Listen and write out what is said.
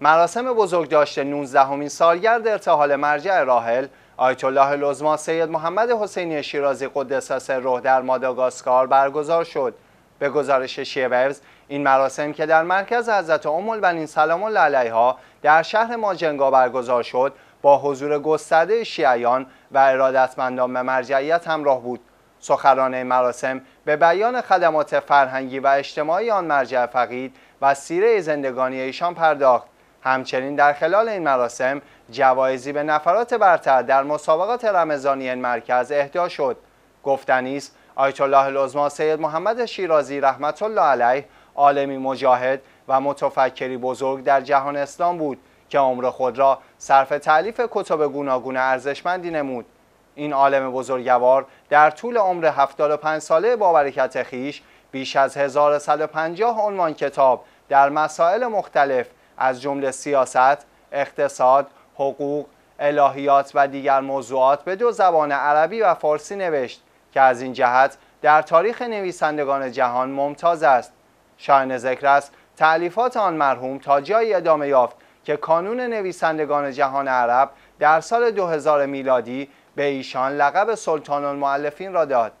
مراسم بزرگ داشته 19 همین سالگرد ارتحال مرجع راحل آیت الله لزما سید محمد حسینی شیرازی قدس روح در ماداگاسکار برگزار شد به گزارش شیبرز این مراسم که در مرکز حضرت امول البنین سلام الله علیها در شهر ماجنگا برگزار شد با حضور گسترده شیعیان و ارادتمندان به مرجعیت همراه بود سخران مراسم به بیان خدمات فرهنگی و اجتماعی آن مرجع فقید و سیره زندگانی ایشان پرداخت همچنین در خلال این مراسم جوایزی به نفرات برتر در مسابقات رمضانی این مرکز اهدا شد گفتنی است آیت الله العظما سید محمد شیرازی رحمت الله علیه عالمی مجاهد و متفکری بزرگ در جهان اسلام بود که عمر خود را صرف تعلیف کتب گوناگون ارزشمندی نمود این عالم بزرگوار در طول عمر 75 ساله با برکت خیش بیش از 1150 عنوان کتاب در مسائل مختلف از جمله سیاست، اقتصاد، حقوق، الهیات و دیگر موضوعات به دو زبان عربی و فارسی نوشت که از این جهت در تاریخ نویسندگان جهان ممتاز است. شاین ذکر است تعلیفات آن مرحوم تا جایی ادامه یافت که کانون نویسندگان جهان عرب در سال 2000 میلادی به ایشان لقب سلطان المعلفین را داد.